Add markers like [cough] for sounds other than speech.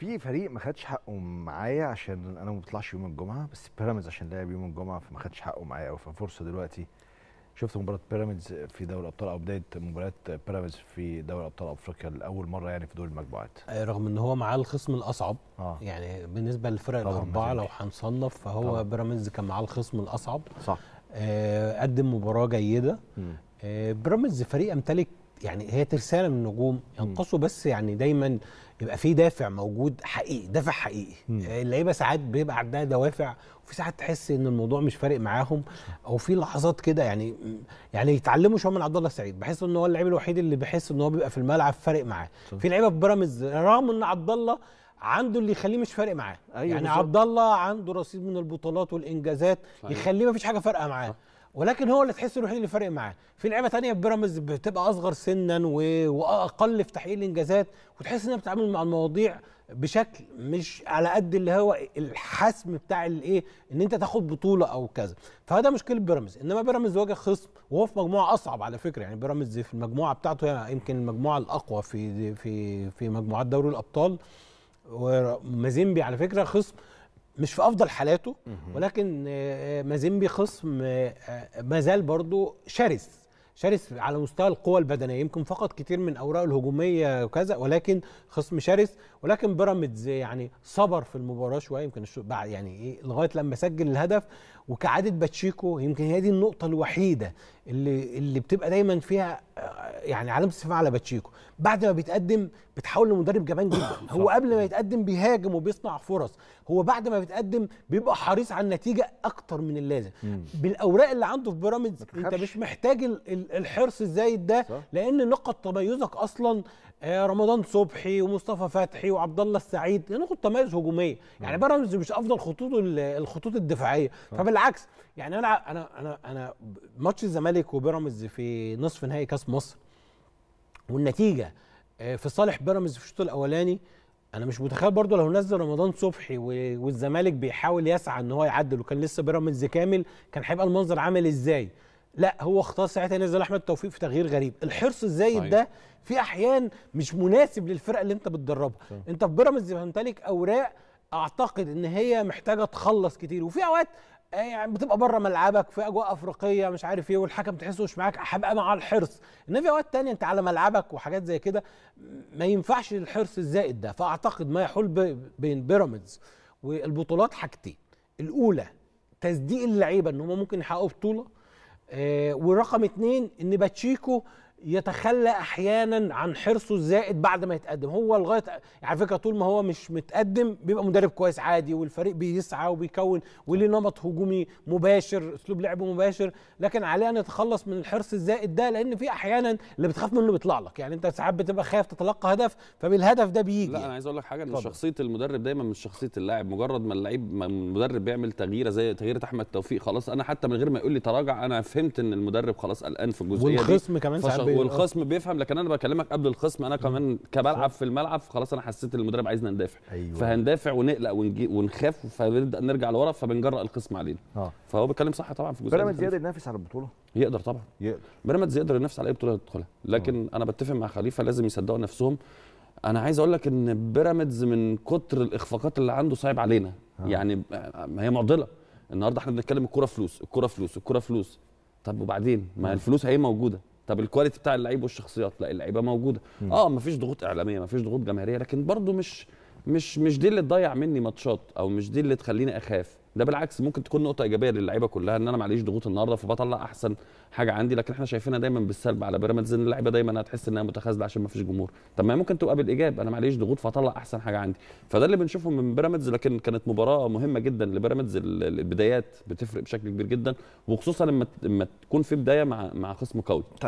في فريق ما خدش حقه معايا عشان انا ما بطلعش يوم الجمعه بس بيراميدز عشان لعب يوم الجمعه فما خدش حقه معايا قوي ففرصه دلوقتي شفت مباراه بيراميدز في دوري الابطال او بدايه مباراه بيراميدز في دوري ابطال افريقيا لاول مره يعني في دور المجموعات رغم ان هو معاه الخصم الاصعب آه. يعني بالنسبه للفرق الاربعه لو هنصنف فهو بيراميدز كان معاه الخصم الاصعب صح آه قدم مباراه جيده آه بيراميدز فريق امتلك يعني هي ترساله من النجوم ينقصوا بس يعني دايما يبقى في دافع موجود حقيقي دافع حقيقي اللعيبه ساعات بيبقى عندها دوافع وفي ساعات تحس ان الموضوع مش فارق معاهم او في لحظات كده يعني يعني يتعلموا شويه من عبد الله السعيد بحس ان هو اللعيب الوحيد اللي بحس ان هو بيبقى في الملعب فارق معاه في لعيبه في بيراميدز رغم ان عبد الله عنده اللي يخليه مش فارق معاه أيوة يعني عبد الله عنده رصيد من البطولات والانجازات يخليه ما فيش حاجه فارقه معاه ولكن هو اللي تحس الوحيد اللي فارق معاه في لعيبه ثانيه في بيراميدز بتبقى اصغر سنا و... واقل في تحقيق الانجازات وتحس انها بتتعامل مع المواضيع بشكل مش على قد اللي هو الحسم بتاع الايه ان انت تاخد بطوله او كذا فهذا مشكله بيراميدز انما بيراميدز واجه خصم وهو في مجموعه اصعب على فكره يعني بيراميدز في المجموعه بتاعته هي يعني يمكن المجموعه الاقوى في في في مجموعات دوري الابطال ومازيمبي على فكره خصم مش في افضل حالاته ولكن مازيمبي آه، خصم آه، ما زال آه، برضه شرس شرس على مستوى القوى البدنيه يمكن فقط كتير من اوراقه الهجوميه وكذا ولكن خصم شرس ولكن بيراميدز يعني صبر في المباراه شويه يمكن بعد يعني ايه لغايه لما سجل الهدف وكعاده باتشيكو يمكن هي دي النقطه الوحيده اللي اللي بتبقى دايما فيها يعني علامه استفهام على باتشيكو بعد ما بيتقدم بتحول لمدرب جبان جدا [coughs] هو قبل ما يتقدم بيهاجم وبيصنع فرص هو بعد ما بيتقدم بيبقى حريص على النتيجه اكتر من اللازم بالاوراق اللي عنده في بيراميدز انت مش محتاج الحرص الزايد ده لان نقط تميزك اصلا آه، رمضان صبحي ومصطفى فتحي وعبد الله السعيد نقط تميز هجوميه يعني بيراميدز مش افضل خطوط الخطوط الدفاعيه فبالعكس يعني انا انا انا انا ماتش الزمالك وبيراميدز في نصف نهائي كاس مصر والنتيجه آه، في صالح بيراميدز في الشوط الاولاني انا مش متخيل برضو لو نزل رمضان صبحي والزمالك بيحاول يسعى ان هو يعدل وكان لسه بيراميدز كامل كان هيبقى المنظر عامل ازاي لا هو اختار ساعتها نزل احمد توفيق في تغيير غريب الحرص الزايد ده في احيان مش مناسب للفرقه اللي انت بتدربها انت في بيراميدز بتمتلك اوراق اعتقد ان هي محتاجه تخلص كتير وفي اوقات إيه، يعني بتبقى بره ملعبك في اجواء افريقيه مش عارف ايه والحكم تحسه مش معاك هبقى مع الحرص انما في اوقات تانية انت على ملعبك وحاجات زي كده ما ينفعش الحرص الزائد ده فاعتقد ما يحول بين بيراميدز والبطولات حاجتين الاولى تصديق اللعيبه ان هم ممكن يحققوا بطوله إيه، ورقم اتنين ان باتشيكو يتخلى احيانا عن حرصه الزائد بعد ما يتقدم هو لغايه يعني على فكره طول ما هو مش متقدم بيبقى مدرب كويس عادي والفريق بيسعى وبيكون وليه نمط هجومي مباشر اسلوب لعب مباشر لكن عليه ان يتخلص من الحرص الزائد ده لان في احيانا اللي بتخاف منه بيطلع لك يعني انت ساعات بتبقى خايف تتلقى هدف فبالهدف ده بيجي لا انا عايز اقول لك حاجه ان شخصيه المدرب دايما مش شخصيه اللاعب مجرد ما اللعيب المدرب بيعمل تغييره زي تغييره احمد توفيق خلاص انا حتى من غير ما يقول لي تراجع انا فهمت ان المدرب خلاص قلقان في الجزئيه دي كمان ساعات والخصم بيفهم لكن انا بكلمك قبل الخصم انا كمان كبلعب في الملعب خلاص انا حسيت المدرب عايزنا ندافع أيوة. فهندافع ونقلق ونخاف فنبدا نرجع لورا فبنجرأ الخصم علينا آه. فهو بيتكلم صح طبعا في الجزء بيراميدز يقدر ينافس على البطوله يقدر طبعا يقدر بيراميدز يقدر ينافس على اي بطوله يدخلها لكن آه. انا بتفق مع خليفه لازم يصدقوا نفسهم انا عايز اقول لك ان بيراميدز من كتر الاخفاقات اللي عنده صعب علينا آه. يعني ما هي معضله النهارده احنا بنتكلم الكوره فلوس الكوره فلوس الكوره فلوس طب وبعدين ما آه. الفلوس هي موجوده طب الكواليتي بتاع اللعيب والشخصيات لا اللعيبه موجوده م. اه مفيش ضغوط اعلاميه مفيش ضغوط جماهيريه لكن برضو مش مش مش دي اللي تضيع مني ماتشات او مش دي اللي تخليني اخاف ده بالعكس ممكن تكون نقطه ايجابيه للعيبه كلها ان انا معليش ضغوط النهارده فبطلع احسن حاجه عندي لكن احنا شايفينها دايما بالسلب على بيراميدز ان اللعيبه دايما هتحس انها متخاذله عشان ما فيش جمهور طب ما ممكن تبقى بالايجاب انا معليش ضغوط فطلع احسن حاجه عندي فده اللي بنشوفه من بيراميدز لكن كانت مباراه مهمه جدا لبيراميدز البدايات بتفرق بشكل كبير جدا وخصوصا لما لما تكون في بدايه مع مع خصم قوي